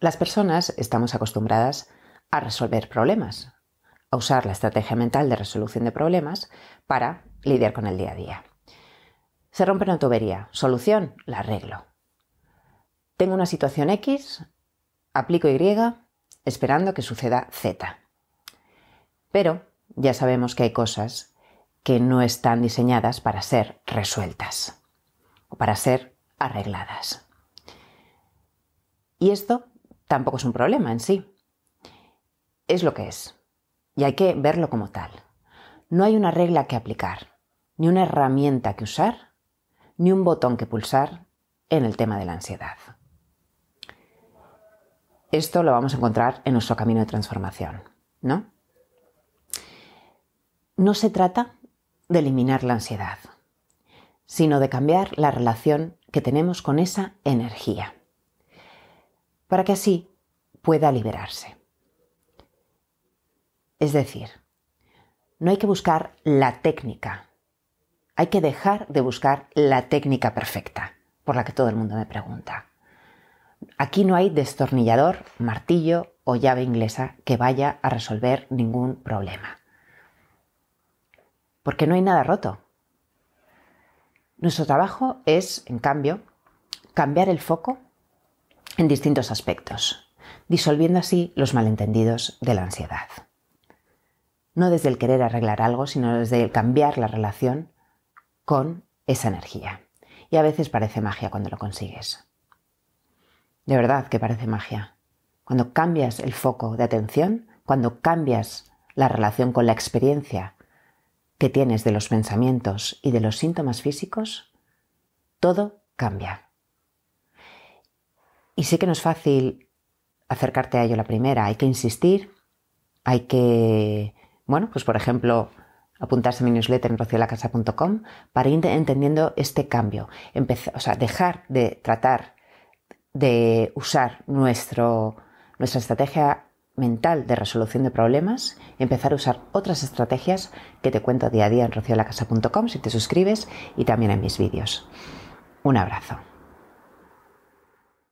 Las personas estamos acostumbradas a resolver problemas, a usar la estrategia mental de resolución de problemas para lidiar con el día a día. Se rompe una tubería, solución, la arreglo. Tengo una situación X, aplico Y, esperando que suceda Z. Pero ya sabemos que hay cosas que no están diseñadas para ser resueltas o para ser arregladas. Y esto tampoco es un problema en sí. Es lo que es. Y hay que verlo como tal. No hay una regla que aplicar, ni una herramienta que usar, ni un botón que pulsar en el tema de la ansiedad. Esto lo vamos a encontrar en nuestro camino de transformación, ¿no? No se trata de eliminar la ansiedad, sino de cambiar la relación que tenemos con esa energía para que así pueda liberarse. Es decir, no hay que buscar la técnica, hay que dejar de buscar la técnica perfecta, por la que todo el mundo me pregunta. Aquí no hay destornillador, martillo o llave inglesa que vaya a resolver ningún problema. Porque no hay nada roto. Nuestro trabajo es, en cambio, cambiar el foco en distintos aspectos, disolviendo así los malentendidos de la ansiedad. No desde el querer arreglar algo, sino desde el cambiar la relación con esa energía. Y a veces parece magia cuando lo consigues. De verdad que parece magia. Cuando cambias el foco de atención, cuando cambias la relación con la experiencia que tienes de los pensamientos y de los síntomas físicos, todo cambia. Y sí que no es fácil acercarte a ello la primera, hay que insistir, hay que, bueno, pues por ejemplo, apuntarse a mi newsletter en rociolacasa.com para ir entendiendo este cambio, Empezar, o sea, dejar de tratar de usar nuestro, nuestra estrategia mental de resolución de problemas, empezar a usar otras estrategias que te cuento día a día en rociolacasa.com si te suscribes y también en mis vídeos. Un abrazo.